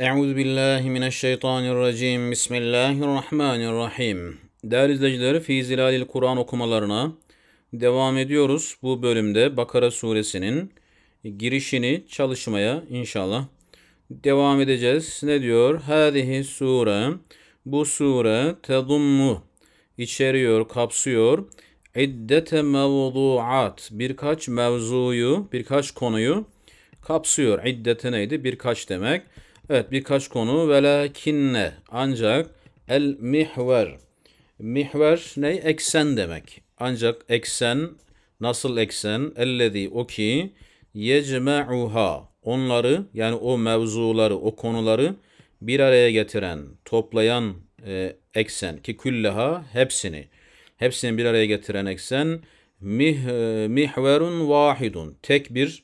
Euzu billahi mineşşeytanirracim. Bismillahirrahmanirrahim. Değerli izleyiciler, Fi Zilalil Kur'an okumalarına devam ediyoruz. Bu bölümde Bakara suresinin girişini çalışmaya inşallah devam edeceğiz. Ne diyor? Hadihi sure. Bu sure tedummu içeriyor, kapsıyor. İddete mevduat. Birkaç mevzuyu, birkaç konuyu kapsıyor. İddete neydi? Birkaç demek. Evet birkaç konu. Velakinne ancak el mihver. Mihver ne? Eksen demek. Ancak eksen nasıl eksen? Ellezi o ki yecme'uha. Onları yani o mevzuları, o konuları bir araya getiren, toplayan e, eksen ki kulleha hepsini. Hepsini bir araya getiren eksen mih, e, mihverun vahidun. Tek bir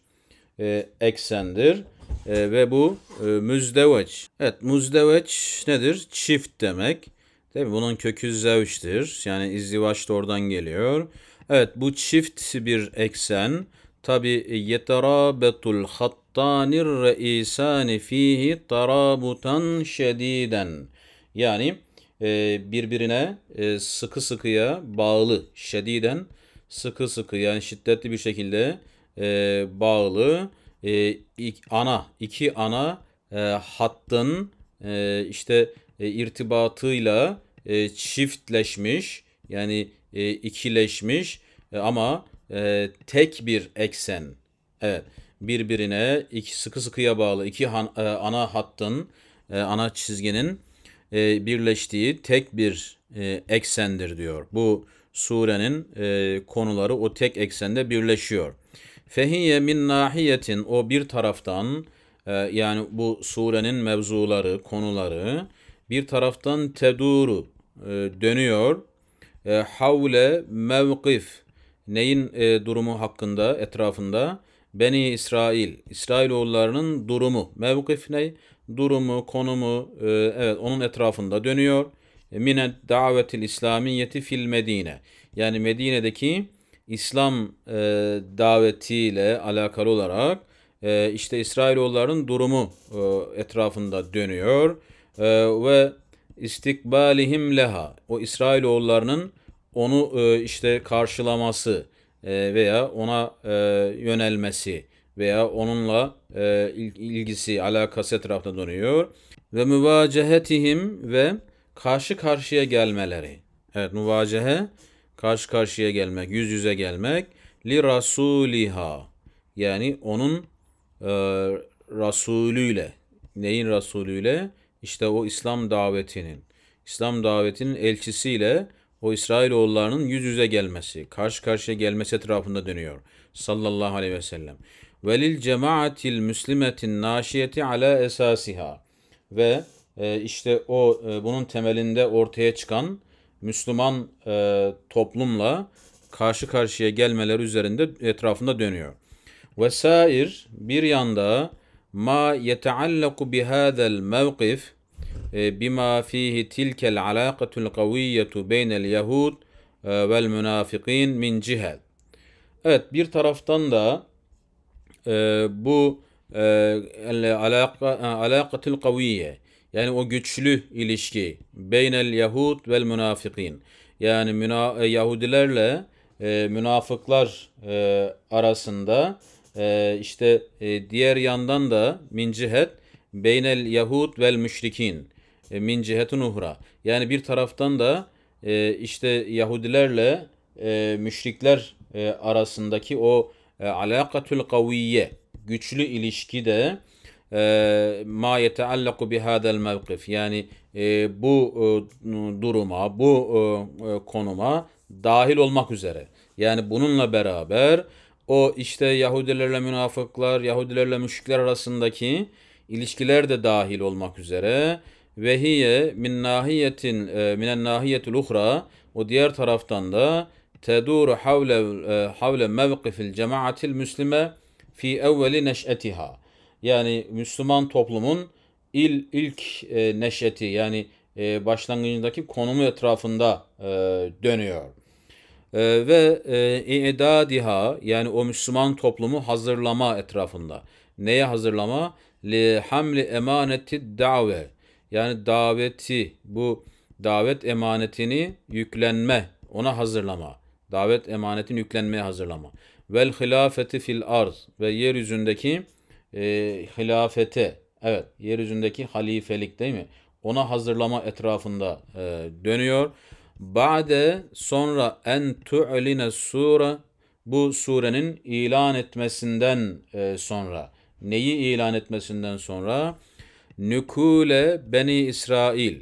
e, eksendir. E, ve bu e, müzdeveç. Evet müzdeveç nedir? Çift demek. Değil mi? Bunun kökü zevçtir. Yani izdivaç da oradan geliyor. Evet bu çift bir eksen. Tabi yeterabetul hattanir reisani fihi tarabutan şediden. Yani e, birbirine e, sıkı sıkıya bağlı. Şediden sıkı sıkı yani şiddetli bir şekilde e, bağlı e, ilk, ana iki ana e, hattın e, işte e, irtibatıyla e, çiftleşmiş yani e, ikileşmiş e, ama e, tek bir eksen. Evet birbirine iki sıkı sıkıya bağlı iki han, e, ana hattın e, ana çizginin e, birleştiği tek bir e, eksendir diyor. Bu surenin e, konuları o tek eksende birleşiyor. Fehiye min nahiyetin o bir taraftan e, yani bu surenin mevzuları, konuları bir taraftan teduru e, dönüyor. E, havle mevkif neyin durumu hakkında etrafında Beni İsrail, İsrailoğullarının durumu, mevkif ne? Durumu, konumu, evet onun etrafında dönüyor. Mine davetil İslamiyeti fil Medine. Yani Medine'deki İslam e, davetiyle alakalı olarak e, işte İsrailoğulların durumu e, etrafında dönüyor e, ve istikbalihim leha o İsrailoğullarının onu e, işte karşılaması e, veya ona e, yönelmesi veya onunla e, ilgisi alakası etrafında dönüyor ve müvacehetihim ve karşı karşıya gelmeleri. Evet müvacehe karşı karşıya gelmek, yüz yüze gelmek li rasuliha yani onun e, rasulüyle neyin rasulüyle işte o İslam davetinin İslam davetinin elçisiyle o İsrailoğullarının yüz yüze gelmesi, karşı karşıya gelmesi etrafında dönüyor. Sallallahu aleyhi ve sellem. Ve lil cemaatil müslimetin naşiyeti ala esasiha. Ve e, işte o e, bunun temelinde ortaya çıkan Müslüman e, toplumla karşı karşıya gelmeleri üzerinde etrafında dönüyor. Vesair bir yanda ma yeteallaku bihâzel mevkif e, bima fihi tilkel alaqatul kaviyyetu beynel yahud e, vel münafikin min cihet. Evet bir taraftan da e, bu e, alaka, alakatil e, yani o güçlü ilişki beynel Yahud vel münafikin. Yani müna e, Yahudilerle e, münafıklar e, arasında e, işte e, diğer yandan da min beynel Yahud vel müşrikin e, min uhra. Yani bir taraftan da e, işte Yahudilerle e, müşrikler e, arasındaki o e, alakatül kaviyye güçlü ilişki de e, ma yeteallaku bihadel mevkif yani e, bu e, duruma, bu konuma dahil olmak üzere. Yani bununla beraber o işte Yahudilerle münafıklar, Yahudilerle müşrikler arasındaki ilişkiler de dahil olmak üzere ve hiye min nahiyetin e, minen nahiyetul uhra o diğer taraftan da teduru havle havle mevkifil cemaatil müslime fi evveli neş'etiha yani Müslüman toplumun il ilk e, neşeti yani e, başlangıcındaki konumu etrafında e, dönüyor. E, ve e, idadiha yani o Müslüman toplumu hazırlama etrafında. Neye hazırlama? Li hamli emaneti dave. Yani daveti bu davet emanetini yüklenme, ona hazırlama. Davet emanetini yüklenmeye hazırlama. Vel hilafeti fil arz ve yeryüzündeki e, hilafete, evet yeryüzündeki halifelik değil mi? Ona hazırlama etrafında e, dönüyor. Ba'de sonra en tu'line sure bu surenin ilan etmesinden e, sonra neyi ilan etmesinden sonra nükule beni İsrail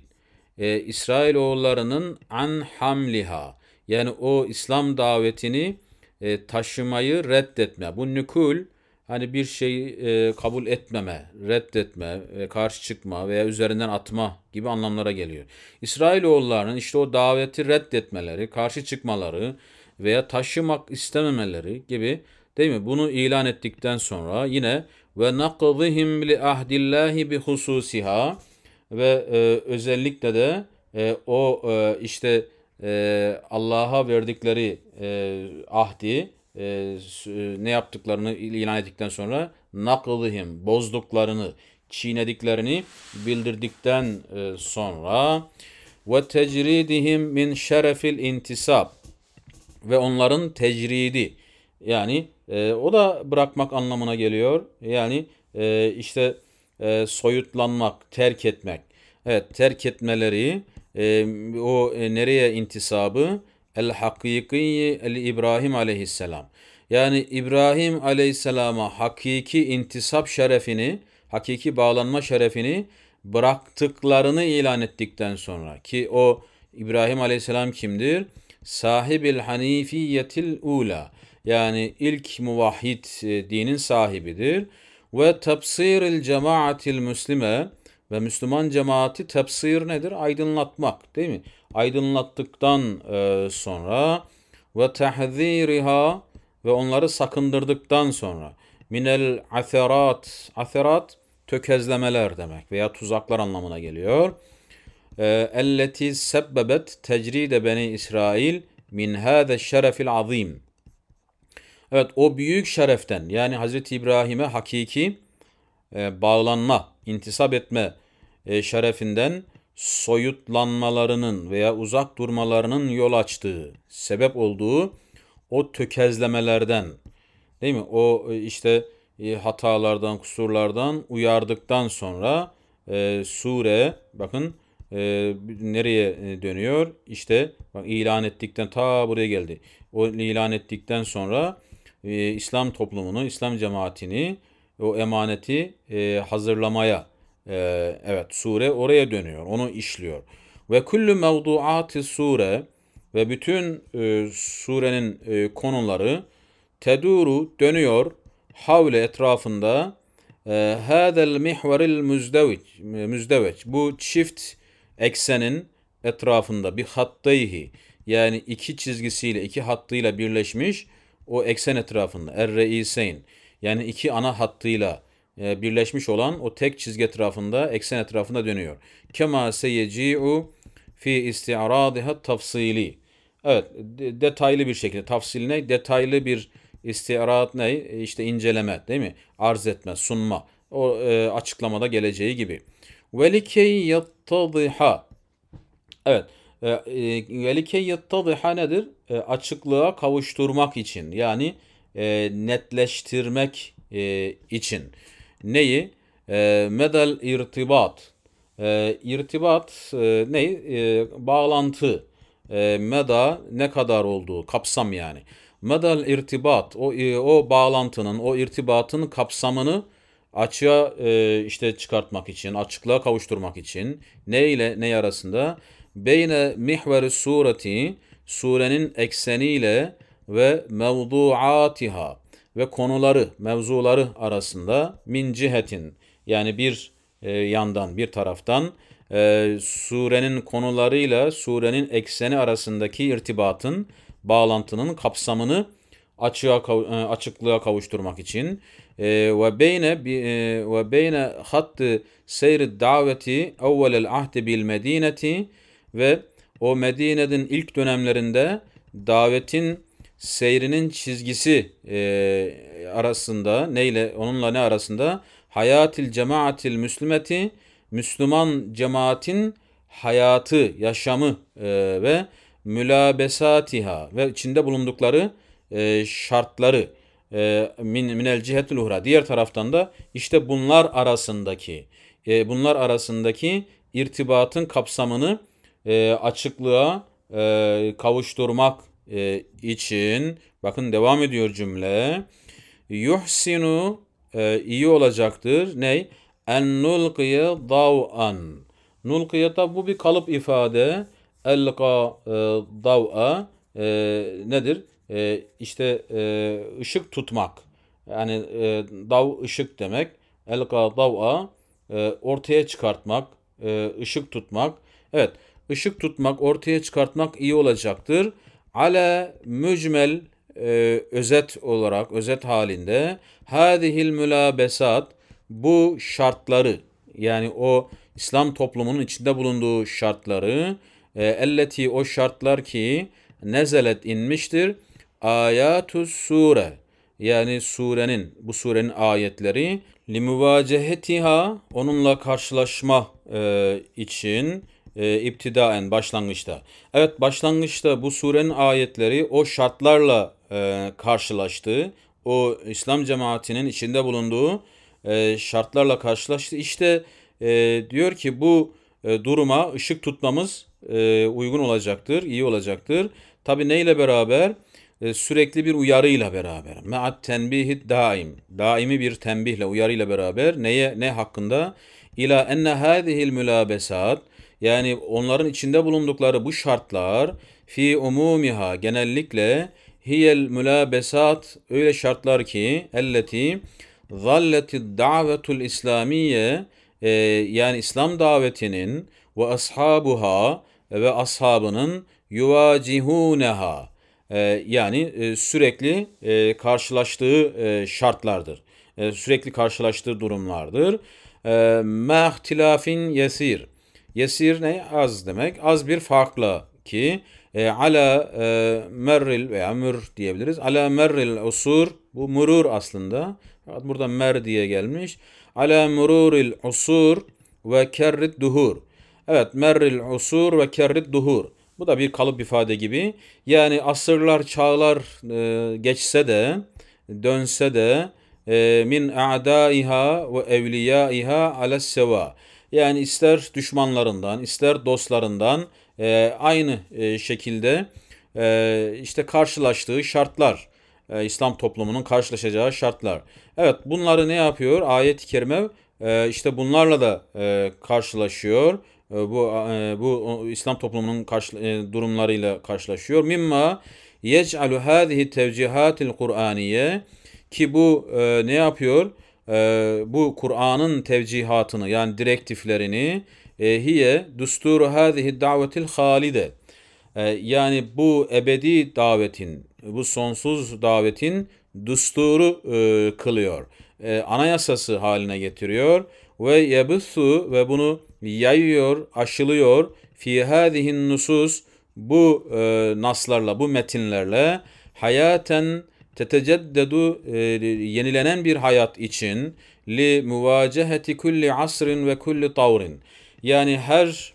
e, İsrail oğullarının an hamliha yani o İslam davetini e, taşımayı reddetme. Bu nükul hani bir şeyi e, kabul etmeme, reddetme, e, karşı çıkma veya üzerinden atma gibi anlamlara geliyor. İsrailoğullarının işte o daveti reddetmeleri, karşı çıkmaları veya taşımak istememeleri gibi değil mi? Bunu ilan ettikten sonra yine ve nakzihim li ahdillahi bi hususiha ve e, özellikle de e, o e, işte e, Allah'a verdikleri e, ahdi e, ne yaptıklarını ilan ettikten sonra nakılihim bozduklarını çiğnediklerini bildirdikten e, sonra ve tecridihim min şerefil intisab ve onların tecridi yani e, o da bırakmak anlamına geliyor. Yani e, işte e, soyutlanmak, terk etmek. Evet terk etmeleri e, o e, nereye intisabı? El hakikiyi el İbrahim aleyhisselam. Yani İbrahim aleyhisselama hakiki intisap şerefini, hakiki bağlanma şerefini bıraktıklarını ilan ettikten sonra ki o İbrahim aleyhisselam kimdir? Sahibil hanifiyetil ula yani ilk muvahhid e, dinin sahibidir ve tefsiril cemaatil müslime ve Müslüman cemaati tefsir nedir? Aydınlatmak değil mi? aydınlattıktan e, sonra ve tehziriha ve onları sakındırdıktan sonra minel aserat aserat tökezlemeler demek veya tuzaklar anlamına geliyor. E, elleti sebbebet tecride beni İsrail min hâze şerefil azim. Evet o büyük şereften yani Hazreti İbrahim'e hakiki e, bağlanma, intisap etme e, şerefinden soyutlanmalarının veya uzak durmalarının yol açtığı, sebep olduğu o tökezlemelerden değil mi? O e, işte e, hatalardan, kusurlardan uyardıktan sonra e, sure bakın e, nereye e, dönüyor? İşte bak, ilan ettikten ta buraya geldi. O ilan ettikten sonra e, İslam toplumunu, İslam cemaatini o emaneti e, hazırlamaya ee, evet sure oraya dönüyor. Onu işliyor. Ve kullu mevduati sure ve bütün e, surenin e, konuları teduru dönüyor havle etrafında ee, Hadal mihvaril müzdevic müzdevic bu çift eksenin etrafında bir hattayhi yani iki çizgisiyle iki hattıyla birleşmiş o eksen etrafında er reiseyn yani iki ana hattıyla e, birleşmiş olan o tek çizgi etrafında, eksen etrafında dönüyor. Kema seyeci'u fi isti'aradiha tafsili. Evet, detaylı bir şekilde. Tafsil ne? Detaylı bir istiarat ne? E, işte inceleme değil mi? Arz etme, sunma. O e, açıklamada geleceği gibi. Velikey yattadiha. Evet. E, velikey yattadiha nedir? E, açıklığa kavuşturmak için. Yani e, netleştirmek e, için. Neyi? E, ee, medel irtibat. E, irtibat e, neyi? E, bağlantı. E, meda ne kadar olduğu, kapsam yani. Medel irtibat, o, e, o bağlantının, o irtibatın kapsamını açığa e, işte çıkartmak için, açıklığa kavuşturmak için ne ile ne arasında? Beyne mihveri sureti, surenin ekseniyle ve mevduatiha, ve konuları, mevzuları arasında min cihetin yani bir e, yandan, bir taraftan e, surenin konularıyla surenin ekseni arasındaki irtibatın, bağlantının kapsamını açığa e, açıklığa kavuşturmak için e, ve beyne e, ve beyne hattı seyri daveti evvelel ahdi bil medineti ve o Medine'nin ilk dönemlerinde davetin seyrinin çizgisi e, arasında neyle onunla ne arasında hayatil cemaatil müslümeti Müslüman cemaatin hayatı, yaşamı e, ve mülabesatiha ve içinde bulundukları e, şartları e, min minel cihetul uhra. Diğer taraftan da işte bunlar arasındaki e, bunlar arasındaki irtibatın kapsamını e, açıklığa e, kavuşturmak e, için bakın devam ediyor cümle. Yuhsinu e, iyi olacaktır. Ney? En nulqiye dav'an. Nulqiye da bu bir kalıp ifade. Elqa e, dav'a e, nedir? E, işte e, ışık tutmak. Yani e, dav ışık demek. Elqa dav'a e, ortaya çıkartmak, e, ışık tutmak. Evet, ışık tutmak, ortaya çıkartmak iyi olacaktır ala mücmel e, özet olarak, özet halinde hadihil mülabesat bu şartları yani o İslam toplumunun içinde bulunduğu şartları e, elleti o şartlar ki nezelet inmiştir ayatus sure yani surenin bu surenin ayetleri limuvacehetiha onunla karşılaşma e, için e, iptidaen başlangıçta. Evet başlangıçta bu surenin ayetleri o şartlarla e, karşılaştığı, o İslam cemaatinin içinde bulunduğu e, şartlarla karşılaştı. İşte e, diyor ki bu e, duruma ışık tutmamız e, uygun olacaktır, iyi olacaktır. Tabi neyle beraber? E, sürekli bir uyarıyla beraber. Me'at tenbihid daim. Daimi bir tembihle, uyarıyla beraber. Neye, ne hakkında? İla enne hadihil mülabesat yani onların içinde bulundukları bu şartlar fi umumiha genellikle hiyel mülabesat öyle şartlar ki elleti zalleti davetul İslamiye e, yani İslam davetinin ve ashabuha ve ashabının yuvacihuneha e, yani e, sürekli e, karşılaştığı e, şartlardır. E, sürekli karşılaştığı durumlardır. E, Mehtilafin yesir Yesir ne? Az demek. Az bir farklı ki e, ala e, merril veya mür diyebiliriz. Ala merril usur bu murur aslında. Fakat burada mer diye gelmiş. Ala mururil usur ve kerrit duhur. Evet merril usur ve kerrit duhur. Bu da bir kalıp ifade gibi. Yani asırlar, çağlar e, geçse de, dönse de e, min a'daiha ve evliyaiha ala seva yani ister düşmanlarından, ister dostlarından e, aynı e, şekilde e, işte karşılaştığı şartlar, e, İslam toplumunun karşılaşacağı şartlar. Evet bunları ne yapıyor? Ayet-i Kerime e, işte bunlarla da e, karşılaşıyor e, bu e, bu İslam toplumunun karşı, e, durumlarıyla karşılaşıyor. Mimma yec'alu hadhihi tevcihatil Kur'aniye ki bu ne yapıyor? e, bu Kur'an'ın tevcihatını yani direktiflerini e, hiye düsturu hâzihi davetil halide ee, yani bu ebedi davetin bu sonsuz davetin düsturu e, kılıyor. E, anayasası haline getiriyor ve yebüsü ve bunu yayıyor, aşılıyor fi hâzihin nusus bu e, naslarla, bu metinlerle hayaten teteceddedu e, yenilenen bir hayat için li muvaceheti kulli asrin ve kulli tavrin. Yani her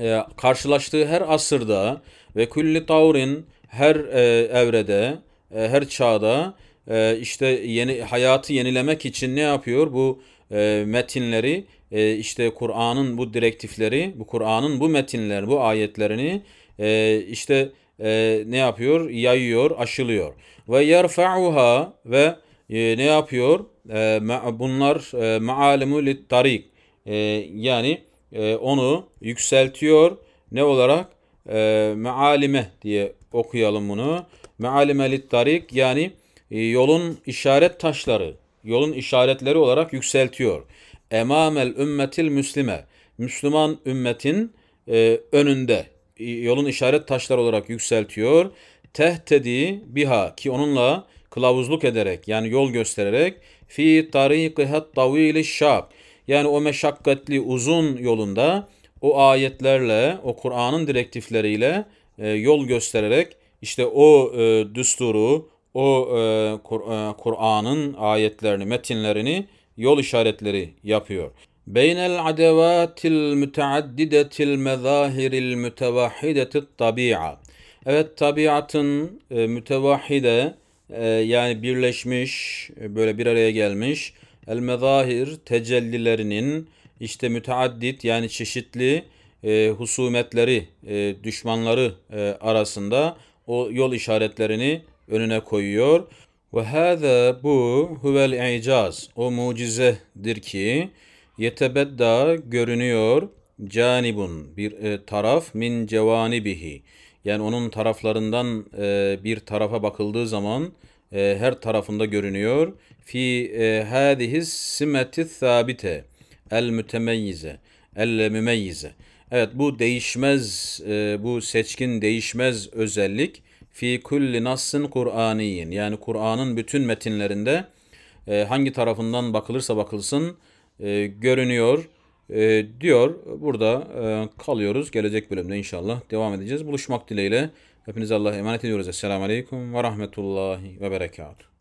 e, karşılaştığı her asırda ve kulli tavrin her e, evrede, e, her çağda e, işte yeni hayatı yenilemek için ne yapıyor? Bu e, metinleri e, işte Kur'an'ın bu direktifleri, bu Kur'an'ın bu metinler, bu ayetlerini e, işte e, ne yapıyor? Yayıyor, aşılıyor. Ve yerfa'uha ve e, ne yapıyor? E, bunlar e, maalimu lit tarik. E, ee, yani e, onu yükseltiyor. Ne olarak? E, mealime diye okuyalım bunu. Mealime lit tarik yani e, yolun işaret taşları, yolun işaretleri olarak yükseltiyor. Emamel ümmetil müslime. Müslüman ümmetin e, önünde yolun işaret taşları olarak yükseltiyor. Tehtedi biha ki onunla kılavuzluk ederek yani yol göstererek fi tariqihat tavili şak yani o meşakkatli uzun yolunda o ayetlerle o Kur'an'ın direktifleriyle e, yol göstererek işte o e, düsturu o e, e Kur'an'ın ayetlerini metinlerini yol işaretleri yapıyor. بين العدوات المتعددة المظاهر المتوحدة الطبيعة Evet tabiatın e, mütevahhide e, yani birleşmiş e, böyle bir araya gelmiş el mezahir tecellilerinin işte müteaddit yani çeşitli e, husumetleri e, düşmanları e, arasında o yol işaretlerini önüne koyuyor. Ve hâzâ bu huvel i'caz o mucizedir ki Yetebedda görünüyor canibun bir e, taraf min cevanibihi. Yani onun taraflarından e, bir tarafa bakıldığı zaman e, her tarafında görünüyor. Fi e, simeti sabite el mütemeyyize el mümeyyize. Evet bu değişmez, e, bu seçkin değişmez özellik fi kulli nassın Kur'aniyin. Yani Kur'an'ın bütün metinlerinde e, hangi tarafından bakılırsa bakılsın e, görünüyor e, diyor. Burada e, kalıyoruz. Gelecek bölümde inşallah devam edeceğiz. Buluşmak dileğiyle. Hepinize Allah'a emanet ediyoruz. Esselamu Aleyküm ve Rahmetullahi ve Berekatuhu.